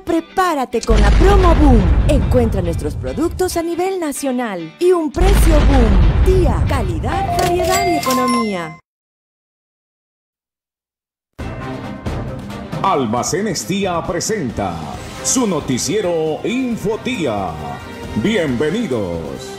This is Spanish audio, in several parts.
prepárate con la promo Boom. Encuentra nuestros productos a nivel nacional y un precio Boom. Día, calidad, variedad y economía. Almacenes Tía presenta su noticiero Infotía. Bienvenidos.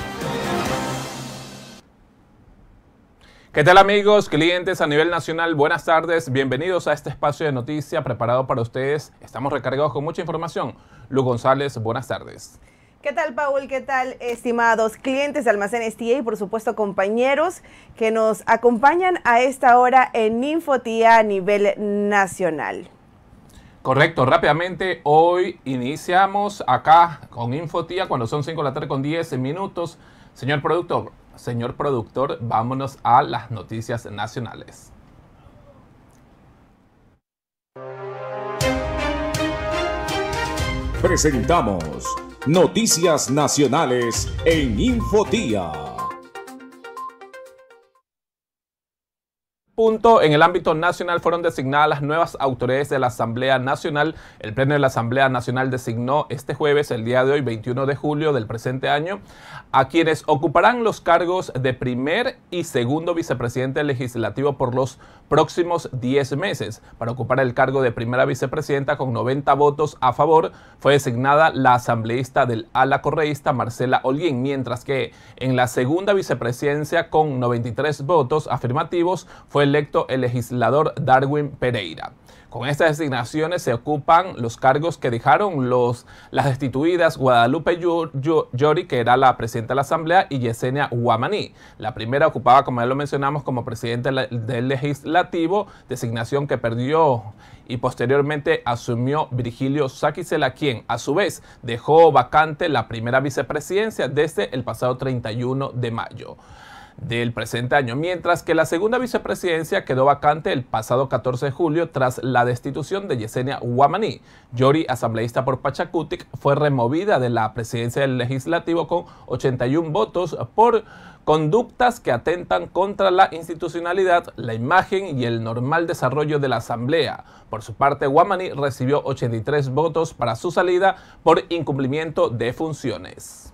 ¿Qué tal amigos, clientes a nivel nacional? Buenas tardes, bienvenidos a este espacio de noticias preparado para ustedes. Estamos recargados con mucha información. Lu González, buenas tardes. ¿Qué tal, Paul? ¿Qué tal, estimados clientes de Almacenes TIA y, por supuesto, compañeros que nos acompañan a esta hora en Infotía a nivel nacional? Correcto, rápidamente, hoy iniciamos acá con Infotía cuando son 5 de la tarde con 10 minutos. Señor productor, señor productor, vámonos a las noticias nacionales. Presentamos Noticias Nacionales en Infotía. punto, en el ámbito nacional fueron designadas las nuevas autoridades de la Asamblea Nacional. El Pleno de la Asamblea Nacional designó este jueves, el día de hoy, 21 de julio del presente año, a quienes ocuparán los cargos de primer y segundo vicepresidente legislativo por los próximos 10 meses. Para ocupar el cargo de primera vicepresidenta con 90 votos a favor, fue designada la asambleísta del ala correísta Marcela Olguín, mientras que en la segunda vicepresidencia con 93 votos afirmativos fue electo el legislador Darwin Pereira. Con estas designaciones se ocupan los cargos que dejaron los, las destituidas Guadalupe Llori, que era la presidenta de la Asamblea, y Yesenia Guamaní. La primera ocupaba, como ya lo mencionamos, como presidente del Legislativo, designación que perdió y posteriormente asumió Virgilio Sáquizela, quien a su vez dejó vacante la primera vicepresidencia desde el pasado 31 de mayo del presente año, mientras que la segunda vicepresidencia quedó vacante el pasado 14 de julio tras la destitución de Yesenia Guamaní. Yori, asambleísta por Pachacutic, fue removida de la presidencia del legislativo con 81 votos por conductas que atentan contra la institucionalidad, la imagen y el normal desarrollo de la Asamblea. Por su parte, Guamani recibió 83 votos para su salida por incumplimiento de funciones.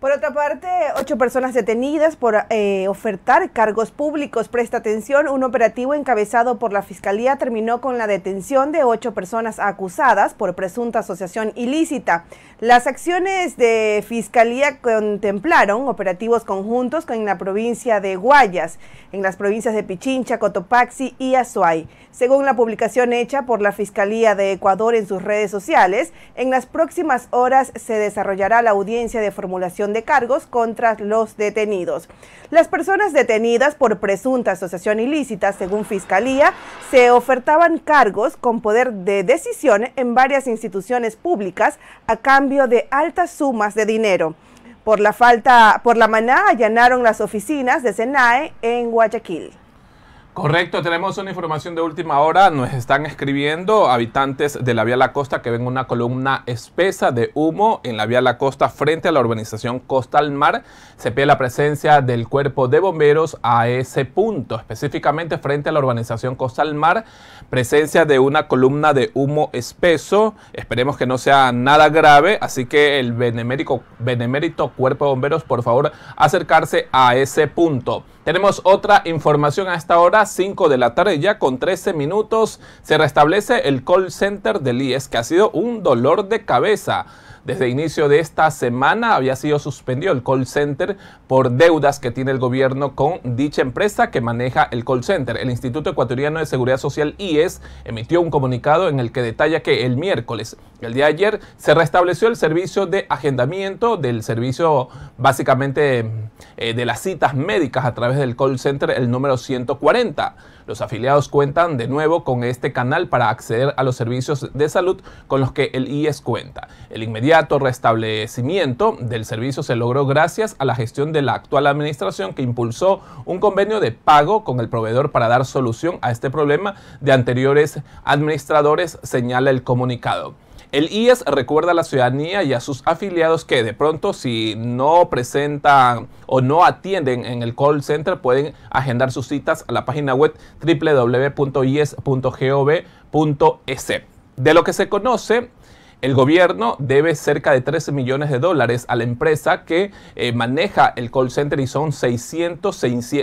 Por otra parte, ocho personas detenidas por eh, ofertar cargos públicos. Presta atención, un operativo encabezado por la Fiscalía terminó con la detención de ocho personas acusadas por presunta asociación ilícita. Las acciones de Fiscalía contemplaron operativos conjuntos con la provincia de Guayas, en las provincias de Pichincha, Cotopaxi y Azuay. Según la publicación hecha por la Fiscalía de Ecuador en sus redes sociales, en las próximas horas se desarrollará la audiencia de formulación de cargos contra los detenidos. Las personas detenidas por presunta asociación ilícita, según Fiscalía, se ofertaban cargos con poder de decisión en varias instituciones públicas a cambio de altas sumas de dinero. Por la falta, por la maná allanaron las oficinas de SENAE en Guayaquil. Correcto, tenemos una información de última hora. Nos están escribiendo habitantes de la Vía La Costa que ven una columna espesa de humo en la Vía La Costa frente a la urbanización Costa al Mar. Se pide la presencia del cuerpo de bomberos a ese punto, específicamente frente a la urbanización Costa al Mar. Presencia de una columna de humo espeso. Esperemos que no sea nada grave, así que el benemérico benemérito cuerpo de bomberos, por favor, acercarse a ese punto. Tenemos otra información a esta hora, 5 de la tarde, ya con 13 minutos, se restablece el call center del IES, que ha sido un dolor de cabeza desde inicio de esta semana había sido suspendido el call center por deudas que tiene el gobierno con dicha empresa que maneja el call center. El Instituto Ecuatoriano de Seguridad Social IES emitió un comunicado en el que detalla que el miércoles, el día de ayer, se restableció el servicio de agendamiento del servicio básicamente eh, de las citas médicas a través del call center, el número 140. Los afiliados cuentan de nuevo con este canal para acceder a los servicios de salud con los que el IES cuenta. El inmediato restablecimiento del servicio se logró gracias a la gestión de la actual administración que impulsó un convenio de pago con el proveedor para dar solución a este problema de anteriores administradores, señala el comunicado. El IES recuerda a la ciudadanía y a sus afiliados que de pronto si no presentan o no atienden en el call center pueden agendar sus citas a la página web www.ies.gov.es. E de lo que se conoce, el gobierno debe cerca de 13 millones de dólares a la empresa que eh, maneja el call center y son 600,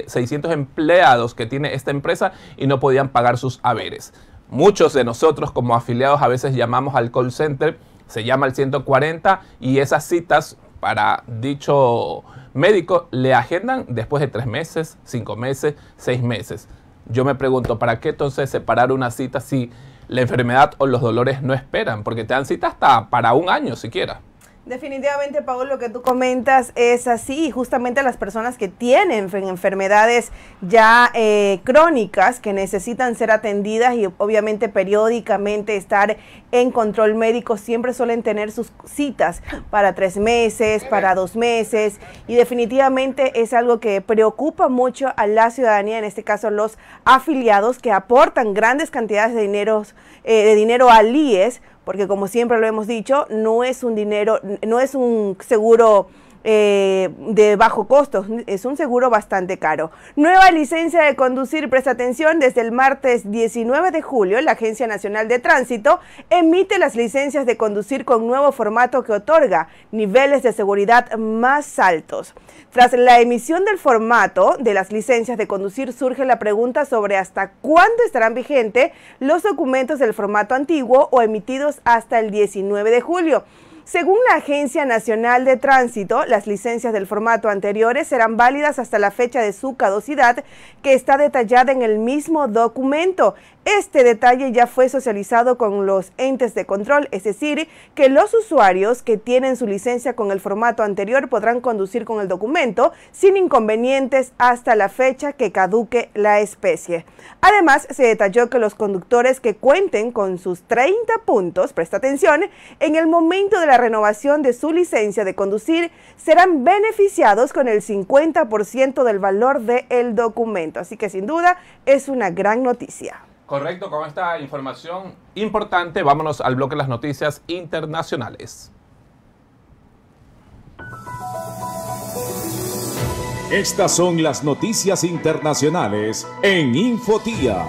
600 empleados que tiene esta empresa y no podían pagar sus haberes. Muchos de nosotros como afiliados a veces llamamos al call center, se llama el 140 y esas citas para dicho médico le agendan después de tres meses, cinco meses, seis meses. Yo me pregunto, ¿para qué entonces separar una cita si la enfermedad o los dolores no esperan, porque te dan cita hasta para un año siquiera. Definitivamente, Paul, lo que tú comentas es así. Justamente las personas que tienen enfermedades ya eh, crónicas, que necesitan ser atendidas y obviamente periódicamente estar en control médico, siempre suelen tener sus citas para tres meses, para dos meses. Y definitivamente es algo que preocupa mucho a la ciudadanía, en este caso los afiliados que aportan grandes cantidades de dinero, eh, de dinero al IES porque como siempre lo hemos dicho, no es un dinero, no es un seguro eh, de bajo costo. Es un seguro bastante caro. Nueva licencia de conducir, presta atención, desde el martes 19 de julio la Agencia Nacional de Tránsito emite las licencias de conducir con nuevo formato que otorga niveles de seguridad más altos. Tras la emisión del formato de las licencias de conducir surge la pregunta sobre hasta cuándo estarán vigentes los documentos del formato antiguo o emitidos hasta el 19 de julio. Según la Agencia Nacional de Tránsito, las licencias del formato anteriores serán válidas hasta la fecha de su caducidad, que está detallada en el mismo documento. Este detalle ya fue socializado con los entes de control, es decir, que los usuarios que tienen su licencia con el formato anterior podrán conducir con el documento sin inconvenientes hasta la fecha que caduque la especie. Además, se detalló que los conductores que cuenten con sus 30 puntos, presta atención, en el momento de la renovación de su licencia de conducir serán beneficiados con el 50% del valor del documento. Así que sin duda es una gran noticia. Correcto, con esta información importante, vámonos al bloque de las noticias internacionales. Estas son las noticias internacionales en Infotía.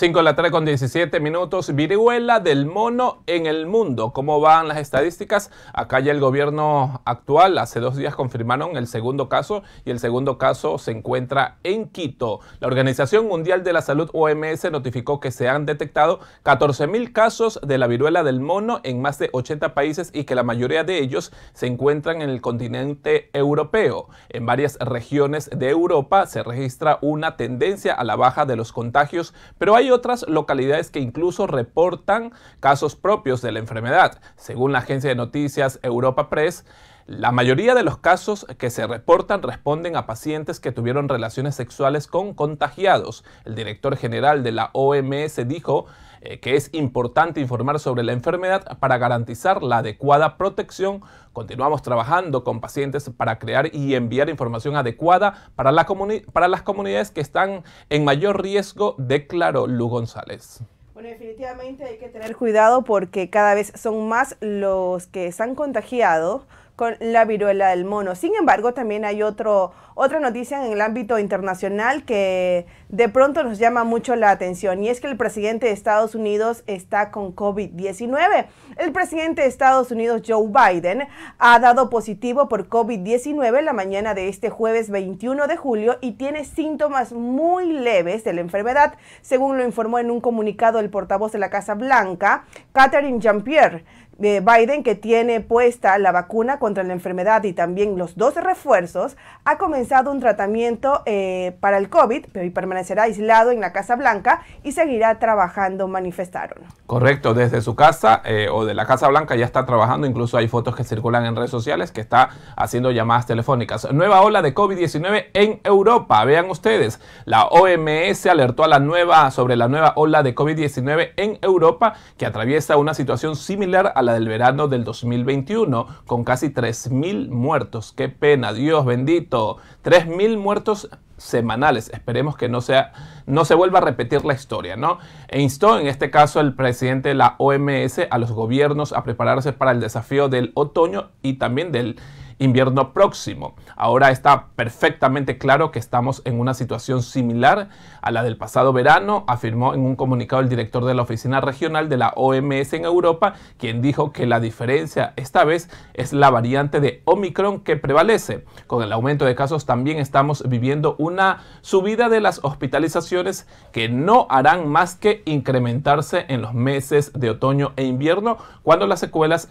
5 de la tarde con 17 minutos. Viruela del mono en el mundo. ¿Cómo van las estadísticas? Acá ya el gobierno actual, hace dos días confirmaron el segundo caso y el segundo caso se encuentra en Quito. La Organización Mundial de la Salud OMS notificó que se han detectado 14.000 casos de la viruela del mono en más de 80 países y que la mayoría de ellos se encuentran en el continente europeo. En varias regiones de Europa se registra una tendencia a la baja de los contagios, pero hay otras localidades que incluso reportan casos propios de la enfermedad. Según la agencia de noticias Europa Press, la mayoría de los casos que se reportan responden a pacientes que tuvieron relaciones sexuales con contagiados. El director general de la OMS dijo eh, que es importante informar sobre la enfermedad para garantizar la adecuada protección. Continuamos trabajando con pacientes para crear y enviar información adecuada para, las comunidades que están en mayor riesgo, declaró Lu González. Bueno, definitivamente hay que tener cuidado porque cada vez son más los que se han contagiado con la viruela del mono. Sin embargo, también hay otro, otra noticia en el ámbito internacional que de pronto nos llama mucho la atención y es que el presidente de Estados Unidos está con COVID-19. El presidente de Estados Unidos, Joe Biden, ha dado positivo por COVID-19 la mañana de este jueves 21 de julio y tiene síntomas muy leves de la enfermedad, según lo informó en un comunicado el portavoz de la Casa Blanca, Catherine Jean-Pierre. Eh, Biden, que tiene puesta la vacuna contra la enfermedad y también los dos refuerzos, ha comenzado un tratamiento eh, para el COVID, pero permanecerá aislado en la Casa Blanca y seguirá trabajando, manifestaron. Correcto, desde su casa eh, o de la Casa Blanca ya está trabajando, incluso hay fotos que circulan en redes sociales que está haciendo llamadas telefónicas. Nueva ola de COVID-19 en Europa, vean ustedes, la OMS alertó a la nueva sobre la nueva ola de COVID-19 en Europa que atraviesa una situación similar a la del verano del 2021, con casi 3.000 muertos. Qué pena, Dios bendito. 3.000 muertos semanales. Esperemos que no, sea, no se vuelva a repetir la historia, ¿no? E instó en este caso el presidente de la OMS a los gobiernos a prepararse para el desafío del otoño y también del invierno próximo. Ahora está perfectamente claro que estamos en una situación similar a la del pasado verano, afirmó en un comunicado el director de la oficina regional de la OMS en Europa, quien dijo que la diferencia esta vez es la variante de Omicron que prevalece. Con el aumento de casos también estamos viviendo una subida de las hospitalizaciones que no harán más que incrementarse en los meses de otoño e invierno cuando las, escuelas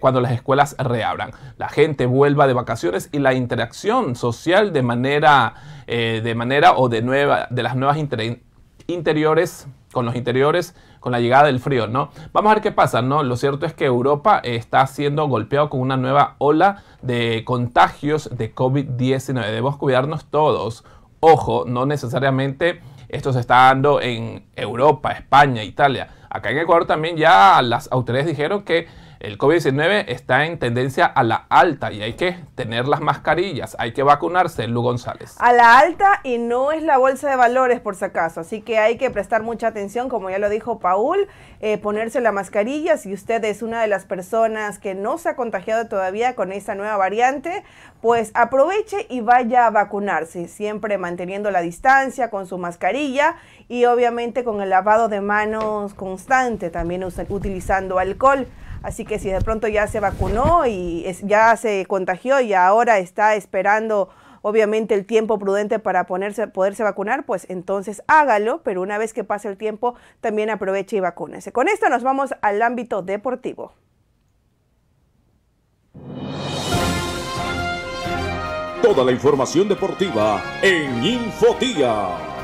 cuando las escuelas reabran. La gente vuelve de vacaciones y la interacción social de manera, eh, de manera o de, nueva, de las nuevas interiores, con los interiores, con la llegada del frío, ¿no? Vamos a ver qué pasa, ¿no? Lo cierto es que Europa está siendo golpeado con una nueva ola de contagios de COVID-19. Debemos cuidarnos todos. Ojo, no necesariamente esto se está dando en Europa, España, Italia. Acá en Ecuador también ya las autoridades dijeron que el COVID-19 está en tendencia a la alta y hay que tener las mascarillas, hay que vacunarse, Lu González. A la alta y no es la bolsa de valores por si acaso, así que hay que prestar mucha atención, como ya lo dijo Paul, eh, ponerse la mascarilla si usted es una de las personas que no se ha contagiado todavía con esta nueva variante, pues aproveche y vaya a vacunarse, siempre manteniendo la distancia con su mascarilla y obviamente con el lavado de manos constante, también utilizando alcohol. Así que si de pronto ya se vacunó y ya se contagió y ahora está esperando obviamente el tiempo prudente para ponerse, poderse vacunar, pues entonces hágalo, pero una vez que pase el tiempo también aproveche y vacúnese. Con esto nos vamos al ámbito deportivo. Toda la información deportiva en Infotía.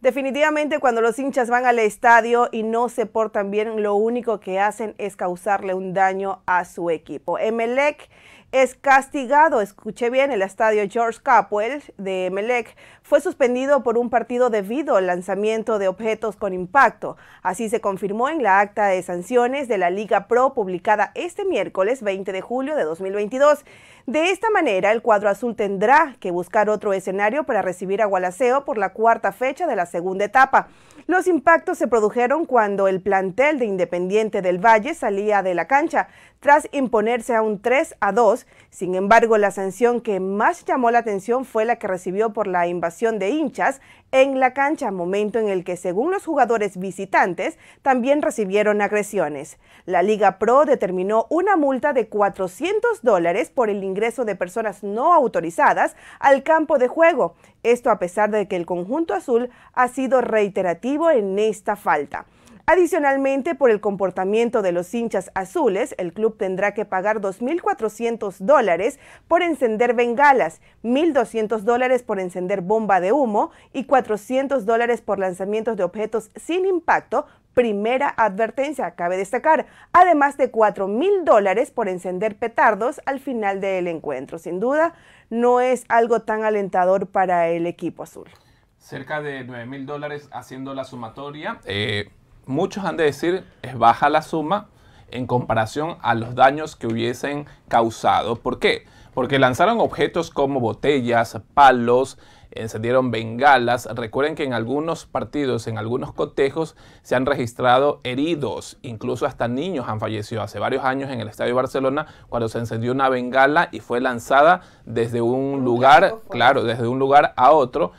Definitivamente cuando los hinchas van al estadio y no se portan bien, lo único que hacen es causarle un daño a su equipo. Emelec es castigado. escuché bien, el estadio George Capwell de Melec fue suspendido por un partido debido al lanzamiento de objetos con impacto. Así se confirmó en la acta de sanciones de la Liga Pro publicada este miércoles 20 de julio de 2022. De esta manera, el cuadro azul tendrá que buscar otro escenario para recibir a Gualaceo por la cuarta fecha de la segunda etapa. Los impactos se produjeron cuando el plantel de Independiente del Valle salía de la cancha tras imponerse a un 3 a 2. Sin embargo, la sanción que más llamó la atención fue la que recibió por la invasión de hinchas en la cancha, momento en el que según los jugadores visitantes también recibieron agresiones. La Liga Pro determinó una multa de 400 dólares por el ingreso de personas no autorizadas al campo de juego, esto a pesar de que el conjunto azul ha sido reiterativo en esta falta. Adicionalmente, por el comportamiento de los hinchas azules, el club tendrá que pagar 2.400 dólares por encender bengalas, 1.200 dólares por encender bomba de humo y 400 dólares por lanzamientos de objetos sin impacto. Primera advertencia, cabe destacar, además de $4,000 dólares por encender petardos al final del encuentro. Sin duda, no es algo tan alentador para el equipo azul. Cerca de 9 mil dólares haciendo la sumatoria. Eh, muchos han de decir es baja la suma en comparación a los daños que hubiesen causado. ¿Por qué? Porque lanzaron objetos como botellas, palos, encendieron bengalas. Recuerden que en algunos partidos, en algunos cotejos, se han registrado heridos. Incluso hasta niños han fallecido. Hace varios años en el Estadio Barcelona, cuando se encendió una bengala y fue lanzada desde un lugar, claro, desde un lugar a otro,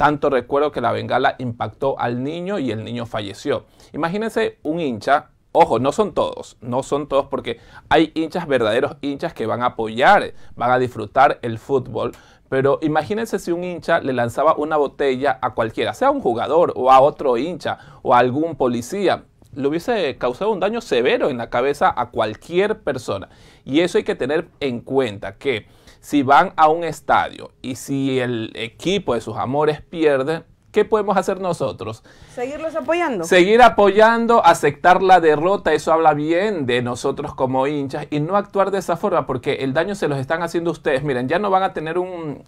tanto recuerdo que la bengala impactó al niño y el niño falleció. Imagínense un hincha Ojo, no son todos, no son todos porque hay hinchas, verdaderos hinchas que van a apoyar, van a disfrutar el fútbol. Pero imagínense si un hincha le lanzaba una botella a cualquiera, sea un jugador o a otro hincha o a algún policía, le hubiese causado un daño severo en la cabeza a cualquier persona. Y eso hay que tener en cuenta que si van a un estadio y si el equipo de sus amores pierde, ¿qué podemos hacer nosotros? Seguirlos apoyando. Seguir apoyando, aceptar la derrota, eso habla bien de nosotros como hinchas y no actuar de esa forma porque el daño se los están haciendo ustedes. Miren, ya no van a tener un,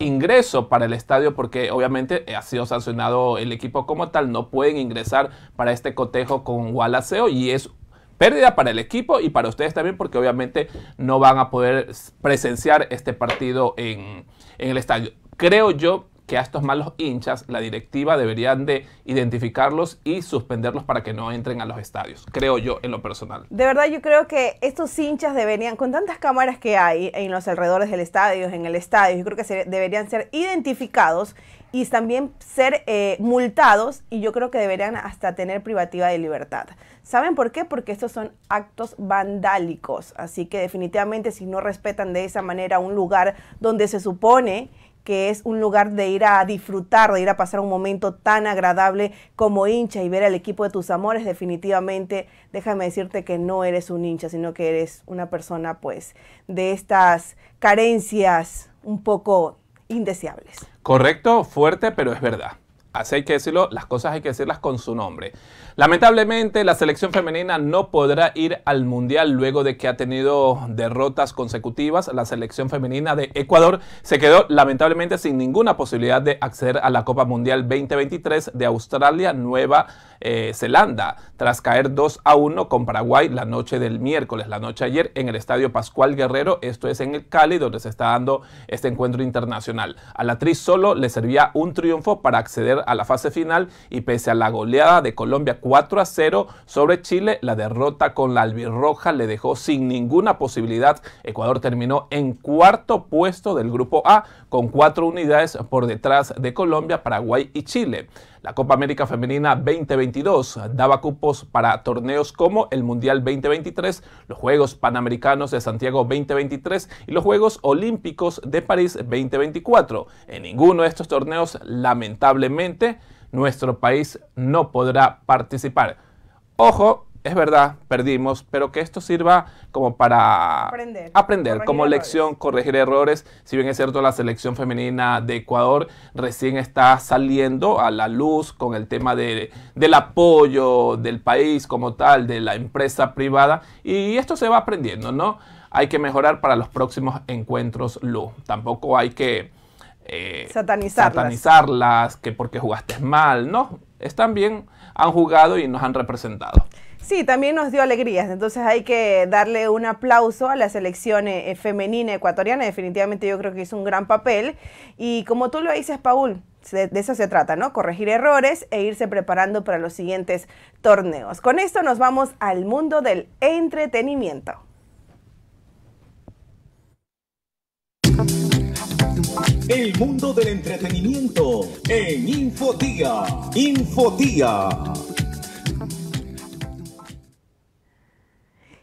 ingreso. para el estadio porque obviamente eh, ha sido sancionado el equipo como tal, no pueden ingresar para este cotejo con Wallaceo y es pérdida para el equipo y para ustedes también, porque obviamente no van a poder presenciar este partido en, el estadio. Creo yo que a estos malos hinchas la directiva deberían de identificarlos y suspenderlos para que no entren a los estadios, creo yo en lo personal. De verdad yo creo que estos hinchas deberían, con tantas cámaras que hay en los alrededores del estadio, en el estadio, yo creo que deberían ser identificados y también ser eh, multados y yo creo que deberían hasta tener privativa de libertad. ¿Saben por qué? Porque estos son actos vandálicos, así que definitivamente si no respetan de esa manera un lugar donde se supone que es un lugar de ir a disfrutar, de ir a pasar un momento tan agradable como hincha y ver al equipo de tus amores, definitivamente déjame decirte que no eres un hincha, sino que eres una persona pues de estas carencias un poco indeseables. Correcto, fuerte, pero es verdad así hay que decirlo, las cosas hay que decirlas con su nombre. Lamentablemente, la selección femenina no podrá ir al Mundial luego de que ha tenido derrotas consecutivas. La selección femenina de Ecuador se quedó lamentablemente sin ninguna posibilidad de acceder a la Copa Mundial 2023 de Australia, Nueva eh, Zelanda, tras caer 2 a 1 con Paraguay la noche del miércoles, la noche ayer, en el Estadio Pascual Guerrero. Esto es en el Cali, donde se está dando este encuentro internacional. A la actriz solo le servía un triunfo para acceder a la fase final y pese a la goleada de Colombia 4 a 0 sobre Chile, la derrota con la albirroja le dejó sin ninguna posibilidad. Ecuador terminó en cuarto puesto del grupo A con cuatro unidades por detrás de Colombia, Paraguay y Chile. La Copa América Femenina 2022 daba cupos para torneos como el Mundial 2023, los Juegos Panamericanos de Santiago 2023 y los Juegos Olímpicos de París 2024. En ninguno de estos torneos, lamentablemente, nuestro país no podrá participar. Ojo, es verdad, perdimos, pero que esto sirva como para aprender, como lección, corregir errores. Si bien es cierto, la selección femenina de Ecuador recién está saliendo a la luz con el tema de, del apoyo del país como tal, de la empresa privada, y esto se va aprendiendo, ¿no? Hay que mejorar para los próximos encuentros Lu. Tampoco hay que... Eh, satanizarlas. satanizarlas, que porque jugaste mal, no, están bien, han jugado y nos han representado. Sí, también nos dio alegrías, entonces hay que darle un aplauso a la selección eh, eh, femenina ecuatoriana, definitivamente yo creo que hizo un gran papel y como tú lo dices, Paul, de, eso se trata, ¿no? Corregir errores e irse preparando para los siguientes torneos. Con esto nos vamos al mundo del entretenimiento. El mundo del entretenimiento en Infotía. Infotía.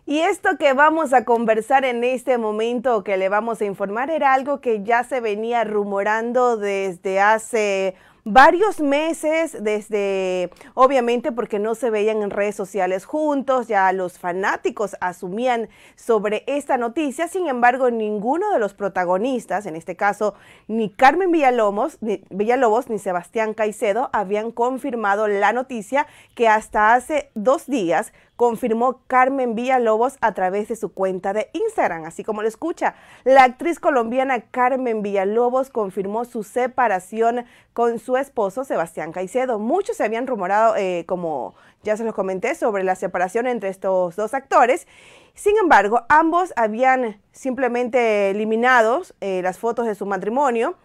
Y esto que vamos a conversar en este momento, que le vamos a informar, era algo que ya se venía rumorando desde hace varios meses desde, obviamente porque no se veían en redes sociales juntos, ya los fanáticos asumían sobre esta noticia, sin embargo ninguno de los protagonistas, en este caso ni Carmen Villalobos ni, Villalobos, ni Sebastián Caicedo, habían confirmado la noticia que hasta hace dos días confirmó Carmen Villalobos a través de su cuenta de Instagram. Así como lo escucha, la actriz colombiana Carmen Villalobos confirmó su separación con su esposo Sebastián Caicedo. Muchos se habían rumorado, eh, como ya se los comenté, sobre la separación entre estos dos actores. Sin embargo, ambos habían simplemente eliminado eh, las fotos de su matrimonio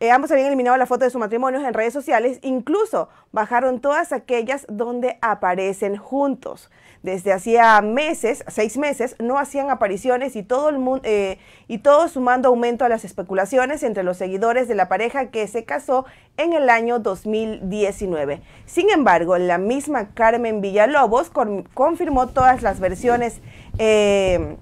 eh, ambos habían eliminado la foto de su matrimonio en redes sociales, incluso bajaron todas aquellas donde aparecen juntos. Desde hacía meses, seis meses, no hacían apariciones y todo, el mundo, eh, y todo sumando aumento a las especulaciones entre los seguidores de la pareja que se casó en el año 2019. Sin embargo, la misma Carmen Villalobos confirmó todas las versiones. Eh,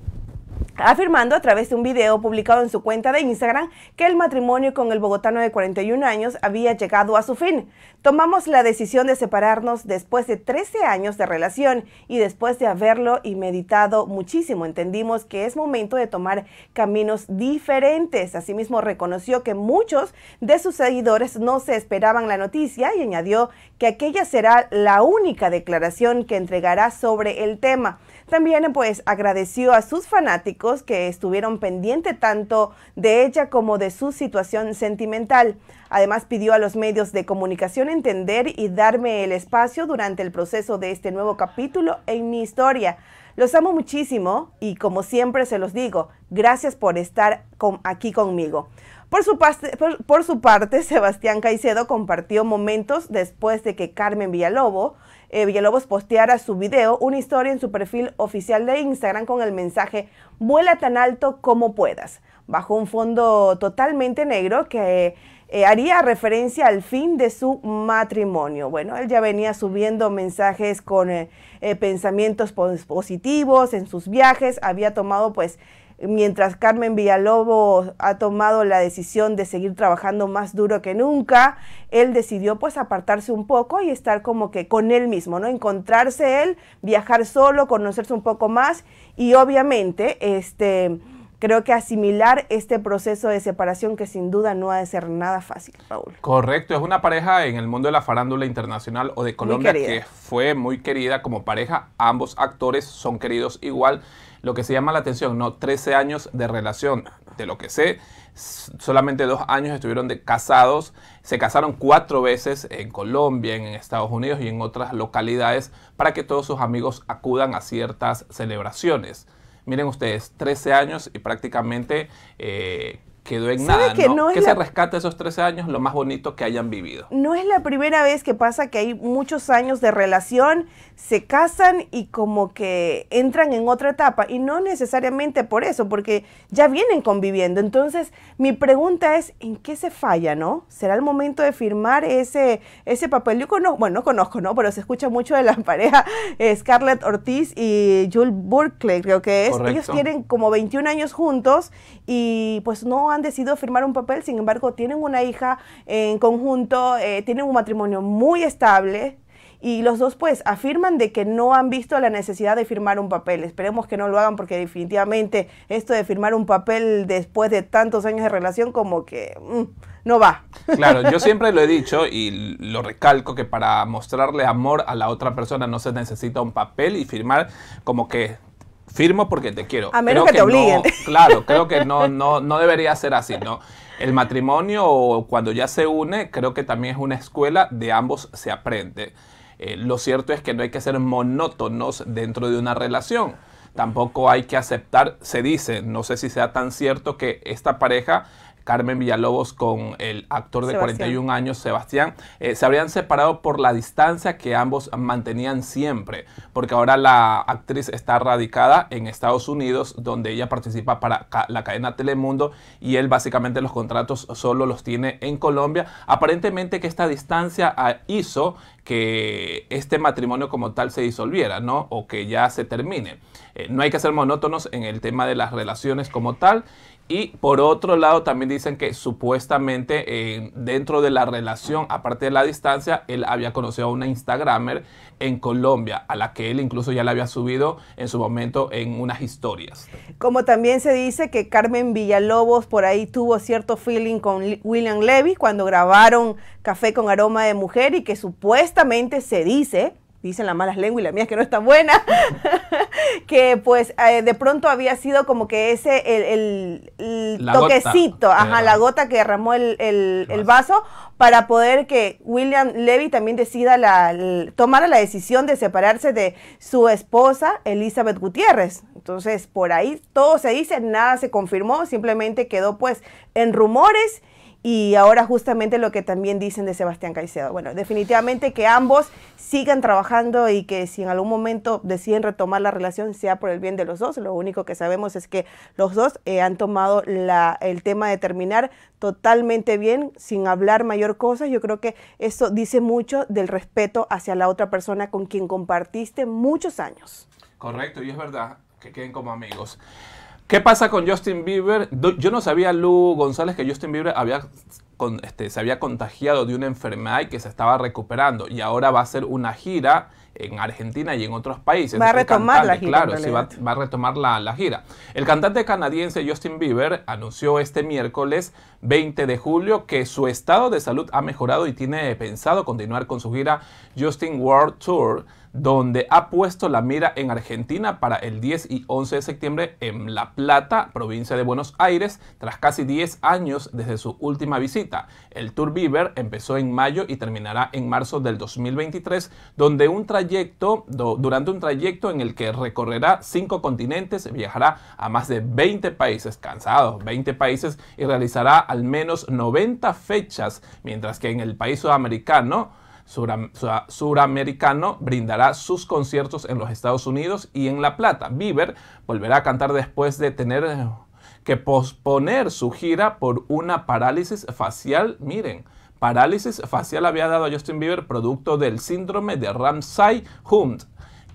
afirmando a través de un video publicado en su cuenta de Instagram que el matrimonio con el bogotano de 41 años había llegado a su fin. Tomamos la decisión de separarnos después de 13 años de relación y después de haberlo y meditado muchísimo entendimos que es momento de tomar caminos diferentes. Asimismo reconoció que muchos de sus seguidores no se esperaban la noticia y añadió que aquella será la única declaración que entregará sobre el tema. También pues agradeció a sus fanáticos que estuvieron pendiente tanto de ella como de su situación sentimental. Además pidió a los medios de comunicación entender y darme el espacio durante el proceso de este nuevo capítulo en mi historia. Los amo muchísimo y como siempre se los digo, gracias por estar aquí conmigo. Por su, por su parte, Sebastián Caicedo compartió momentos después de que Carmen Villalobo eh, Villalobos posteara su video, una historia en su perfil oficial de Instagram con el mensaje Vuela tan alto como puedas, bajo un fondo totalmente negro que... Eh, haría referencia al fin de su matrimonio. Bueno, él ya venía subiendo mensajes con eh, pensamientos positivos en sus viajes, había tomado pues mientras Carmen Villalobos ha tomado la decisión de seguir trabajando más duro que nunca, él decidió pues apartarse un poco y estar como que con él mismo, ¿no? Encontrarse él, viajar solo, conocerse un poco más y obviamente este creo que asimilar este proceso de separación que sin duda no ha de ser nada fácil, Raúl. Correcto, es una pareja en el mundo de la farándula internacional o de Colombia que fue muy querida como pareja, ambos actores son queridos igual. Lo que se llama la atención, ¿no? 13 años de relación, de lo que sé, solamente dos años estuvieron casados, se casaron cuatro veces en Colombia, en Estados Unidos y en otras localidades para que todos sus amigos acudan a ciertas celebraciones miren ustedes, 13 años y prácticamente eh, quedó en nada. Que, ¿no? que se rescata esos 13 años lo más bonito que hayan vivido. No es la primera vez que pasa que hay muchos años de relación se casan y como que entran en otra etapa y no necesariamente por eso, porque ya vienen conviviendo. Entonces, mi pregunta es, ¿en qué se falla, no? ¿Será el momento de firmar ese, ese papel? Yo conozco, bueno, no conozco, ¿no? Pero se escucha mucho de la pareja Scarlett Ortiz y Jules Burkley, creo que es. Ellos tienen como 21 años juntos y pues no han decidido firmar un papel, sin embargo, tienen una hija en conjunto, eh, tienen un matrimonio muy estable, y los dos pues afirman de que no han visto la necesidad de firmar un papel. Esperemos que no lo hagan porque definitivamente esto de firmar un papel después de tantos años de relación como que mm, no va. Claro, yo siempre lo he dicho y lo recalco que para mostrarle amor a la otra persona no se necesita un papel y firmar como que firmo porque te quiero. A menos que, te obliguen. claro, creo que no, no, no debería ser así, ¿no? El matrimonio, cuando ya se une, creo que también es una escuela, de ambos se aprende. Eh, lo cierto es que no hay que ser monótonos dentro de una relación. Tampoco hay que aceptar, se dice, no sé si sea tan cierto que esta pareja Carmen Villalobos con el actor de 41 años, Sebastián, eh, se habrían separado por la distancia que ambos mantenían siempre, porque ahora la actriz está radicada en Estados Unidos, donde ella participa para la cadena Telemundo y él básicamente los contratos solo los tiene en Colombia. Aparentemente que esta distancia ah, hizo que este matrimonio como tal se disolviera, ¿no? O que ya se termine. Eh, no hay que ser monótonos en el tema de las relaciones como tal. Y por otro lado, también dicen que supuestamente dentro de la relación, aparte de la distancia, él había conocido a una instagramer en Colombia, a la que él incluso ya la había subido en su momento en unas historias. Como también se dice que Carmen Villalobos por ahí tuvo cierto feeling con William Levy cuando grabaron Café con Aroma de Mujer y que supuestamente se dice, dicen las malas lenguas y la mía es que no está buena, que pues eh, de pronto había sido como que ese, el, toquecito, ajá, la gota que derramó el, vaso para poder que William Levy también decida la, tomara la decisión de separarse de su esposa Elizabeth Gutiérrez. Entonces, por ahí todo se dice, nada se confirmó, simplemente quedó pues en rumores y ahora justamente lo que también dicen de Sebastián Caicedo. Bueno, definitivamente que ambos sigan trabajando y que si en algún momento deciden retomar la relación sea por el bien de los dos. Lo único que sabemos es que los dos eh, han tomado la, el tema de terminar totalmente bien, sin hablar mayor cosas Yo creo que eso dice mucho del respeto hacia la otra persona con quien compartiste muchos años. Correcto, y es verdad que queden como amigos. ¿Qué pasa con Justin Bieber? Yo no sabía, Lu González, que Justin Bieber había, este, se había contagiado de una enfermedad y que se estaba recuperando. Y ahora va a hacer una gira en Argentina y en otros países. Va a retomar la gira. Claro, sí, va, a retomar la, la gira. El cantante canadiense Justin Bieber anunció este miércoles 20 de julio que su estado de salud ha mejorado y tiene pensado continuar con su gira Justin World Tour donde ha puesto la mira en Argentina para el 10 y 11 de septiembre en La Plata, provincia de Buenos Aires, tras casi 10 años desde su última visita. El Tour Beaver empezó en mayo y terminará en marzo del 2023, donde un trayecto, durante un trayecto en el que recorrerá 5 continentes, viajará a más de 20 países, cansados, 20 países, y realizará al menos 90 fechas, mientras que en el país sudamericano, suramericano brindará sus conciertos en los Estados Unidos y en La Plata. Bieber volverá a cantar después de tener que posponer su gira por una parálisis facial. Miren, parálisis facial había dado a Justin Bieber producto del síndrome de Ramsay Hunt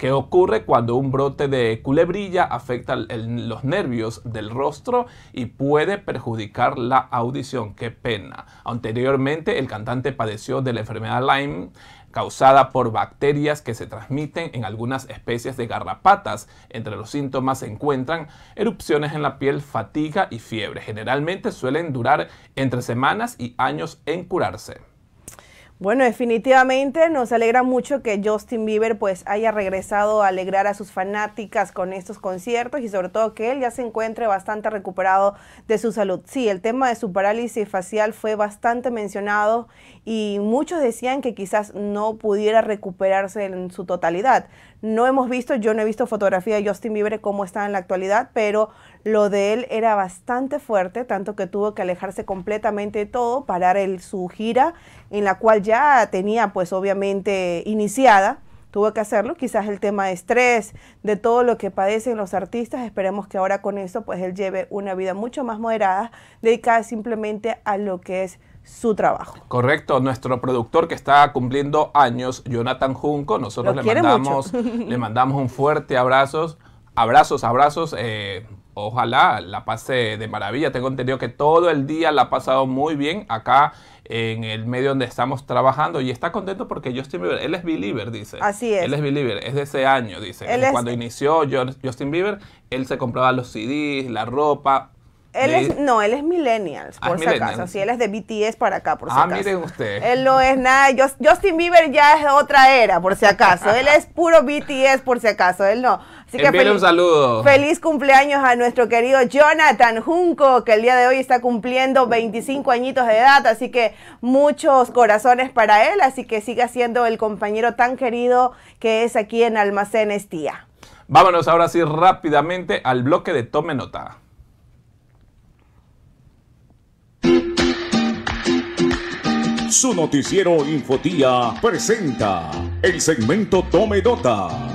¿Qué ocurre cuando un brote de culebrilla afecta los nervios del rostro y puede perjudicar la audición. ¡Qué pena! Anteriormente, el cantante padeció de la enfermedad Lyme causada por bacterias que se transmiten en algunas especies de garrapatas. Entre los síntomas se encuentran erupciones en la piel, fatiga y fiebre. Generalmente suelen durar entre semanas y años en curarse. Bueno, definitivamente nos alegra mucho que Justin Bieber pues haya regresado a alegrar a sus fanáticas con estos conciertos y sobre todo que él ya se encuentre bastante recuperado de su salud. Sí, el tema de su parálisis facial fue bastante mencionado y muchos decían que quizás no pudiera recuperarse en su totalidad. No hemos visto, yo no he visto fotografía de Justin Bieber como está en la actualidad, pero lo de él era bastante fuerte, tanto que tuvo que alejarse completamente de todo, parar su gira, en la cual ya tenía pues obviamente iniciada tuvo que hacerlo, quizás el tema de estrés, de todo lo que padecen los artistas, esperemos que ahora con eso pues él lleve una vida mucho más moderada, dedicada simplemente a lo que es su trabajo. Correcto, nuestro productor que está cumpliendo años, Jonathan Junco, nosotros le mandamos, le mandamos, un fuerte abrazo, abrazos, abrazos, eh, ojalá la pase de maravilla. Tengo entendido que todo el día la ha pasado muy bien acá en el medio donde estamos trabajando y está contento porque Justin Bieber, él es believer, dice. Así es. Él es believer, es de ese año, dice. Cuando inició Justin Bieber, él se compraba los CDs, la ropa, él es, no, él es millennials, ah, por si acaso. Sí, él es de BTS para acá, por si ah, acaso. Ah, miren usted Él no es nada. Justin Bieber ya es de otra era, por si acaso. él es puro BTS, por si acaso. Él no. Así que feliz, un saludo. Feliz cumpleaños a nuestro querido Jonathan Junco, que el día de hoy está cumpliendo 25 añitos de edad. Así que muchos corazones para él. Así que siga siendo el compañero tan querido que es aquí en Almacenes Tía. Vámonos ahora sí rápidamente al bloque de Tome Nota. Su noticiero Infotía presenta el segmento Tome Dota.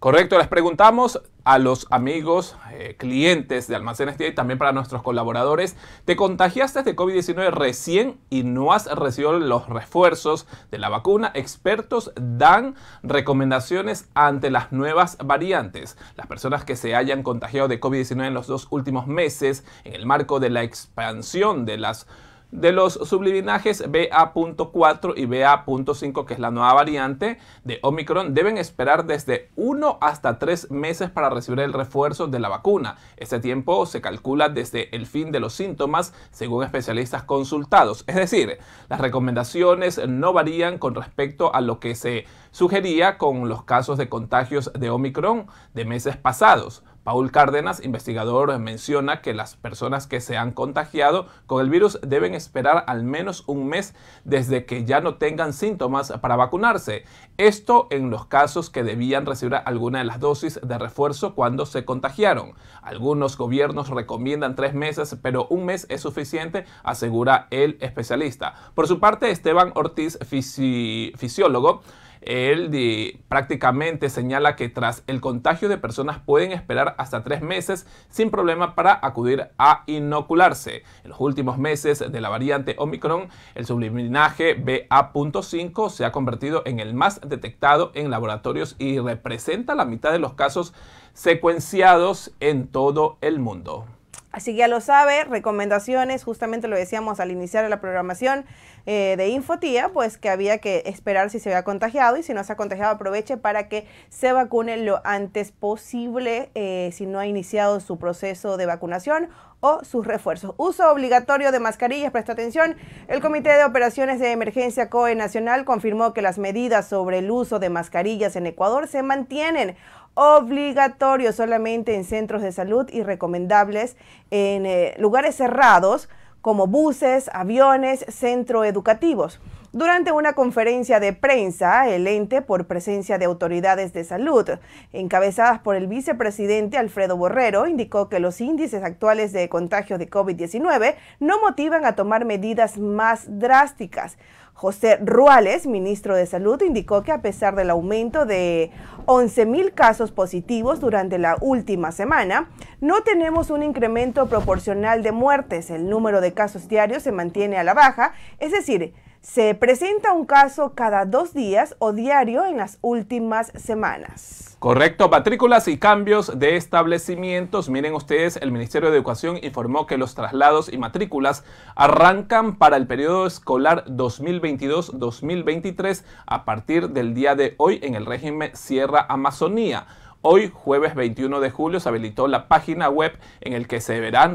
Correcto, les preguntamos a los amigos, eh, clientes de Almacenes y también para nuestros colaboradores, ¿te contagiaste de COVID-19 recién y no has recibido los refuerzos de la vacuna? Expertos dan recomendaciones ante las nuevas variantes. Las personas que se hayan contagiado de COVID-19 en los dos últimos meses, en el marco de la expansión de las de los subliminajes BA.4 y BA.5, que es la nueva variante de Omicron, deben esperar desde 1 hasta 3 meses para recibir el refuerzo de la vacuna. Este tiempo se calcula desde el fin de los síntomas, según especialistas consultados. Es decir, las recomendaciones no varían con respecto a lo que se sugería con los casos de contagios de Omicron de meses pasados. Paul Cárdenas, investigador, eh, menciona que las personas que se han contagiado con el virus deben esperar al menos un mes desde que ya no tengan síntomas para vacunarse. Esto en los casos que debían recibir alguna de las dosis de refuerzo cuando se contagiaron. Algunos gobiernos recomiendan tres meses, pero un mes es suficiente, asegura el especialista. Por su parte, Esteban Ortiz, fisiólogo, él prácticamente señala que tras el contagio de personas pueden esperar hasta tres meses sin problema para acudir a inocularse. En los últimos meses de la variante Omicron, el subliminaje BA.5 se ha convertido en el más detectado en laboratorios y representa la mitad de los casos secuenciados en todo el mundo. Así que ya lo sabe, recomendaciones, justamente lo decíamos al iniciar la programación eh, de Infotía, pues que había que esperar si se había contagiado y si no se ha contagiado aproveche para que se vacune lo antes posible eh, si no ha iniciado su proceso de vacunación o sus refuerzos. Uso obligatorio de mascarillas, presta atención. El Comité de Operaciones de Emergencia COE Nacional confirmó que las medidas sobre el uso de mascarillas en Ecuador se mantienen obligatorio solamente en centros de salud y recomendables en eh, lugares cerrados como buses, aviones, centros educativos. Durante una conferencia de prensa, el ente, por presencia de autoridades de salud, encabezadas por el vicepresidente Alfredo Borrero, indicó que los índices actuales de contagios de COVID-19 no motivan a tomar medidas más drásticas. José Ruales, ministro de Salud, indicó que a pesar del aumento de 11.000 casos positivos durante la última semana, no tenemos un incremento proporcional de muertes. El número de casos diarios se mantiene a la baja, es decir, se presenta un caso cada dos días o diario en las últimas semanas. Correcto, matrículas y cambios de establecimientos. Miren ustedes, el Ministerio de Educación informó que los traslados y matrículas arrancan para el periodo escolar 2022-2023 a partir del día de hoy en el régimen Sierra Amazonía. Hoy, jueves 21 de julio, se habilitó la página web en el que se deberán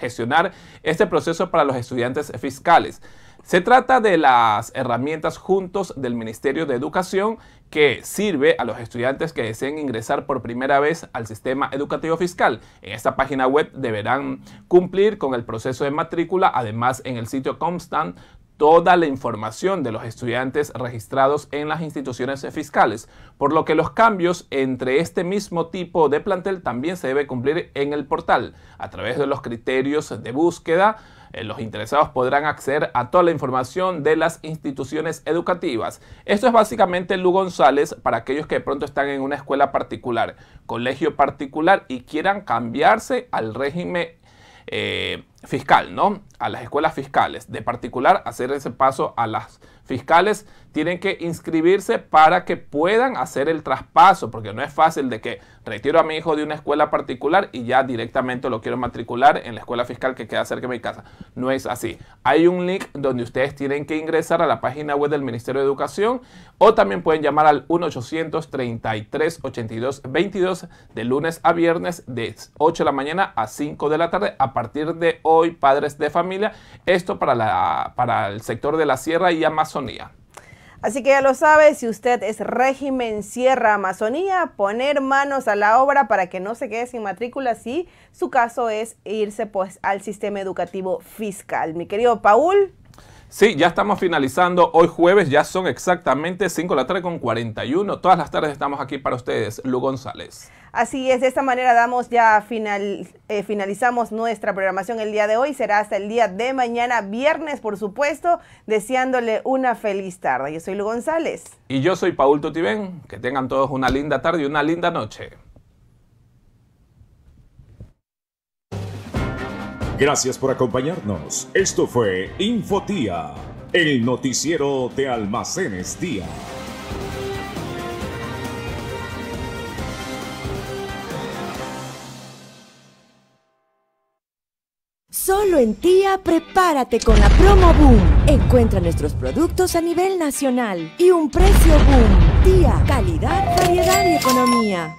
gestionar este proceso para los estudiantes fiscales. Se trata de las herramientas juntos del Ministerio de Educación que sirve a los estudiantes que deseen ingresar por primera vez al sistema educativo fiscal. En esta página web deberán cumplir con el proceso de matrícula. Además, en el sitio Constant toda la información de los estudiantes registrados en las instituciones fiscales, por lo que los cambios entre este mismo tipo de plantel también se debe cumplir en el portal. A través de los criterios de búsqueda, eh, los interesados podrán acceder a toda la información de las instituciones educativas. Esto es básicamente Lu González para aquellos que de pronto están en una escuela particular, colegio particular y quieran cambiarse al régimen eh, fiscal, ¿no? A las escuelas fiscales. De particular, hacer ese paso a las fiscales. Tienen que inscribirse para que puedan hacer el traspaso, porque no es fácil de que retiro a mi hijo de una escuela particular y ya directamente lo quiero matricular en la escuela fiscal que queda cerca de mi casa. No es así. Hay un link donde ustedes tienen que ingresar a la página web del Ministerio de Educación o también pueden llamar al 1 800 82 22 de lunes a viernes de 8 de la mañana a 5 de la tarde a partir de hoy hoy padres de familia. Esto para, la, para el sector de la Sierra y Amazonía. Así que ya lo sabe, si usted es régimen Sierra Amazonía, poner manos a la obra para que no se quede sin matrícula si su caso es irse pues al sistema educativo fiscal. Mi querido Paul, Sí, ya estamos finalizando hoy jueves, ya son exactamente 5 de la tarde con 41. Todas las tardes estamos aquí para ustedes, Lu González. Así es, de esta manera damos ya eh, finalizamos nuestra programación el día de hoy. Será hasta el día de mañana, viernes, por supuesto, deseándole una feliz tarde. Yo soy Lu González. Y yo soy Paul Tutibén. Que tengan todos una linda tarde y una linda noche. Gracias por acompañarnos. Esto fue Infotía, el noticiero de Almacenes Tía. Solo en Tía prepárate con la promo Boom. Encuentra nuestros productos a nivel nacional y un precio Boom. Tía, calidad, variedad y economía.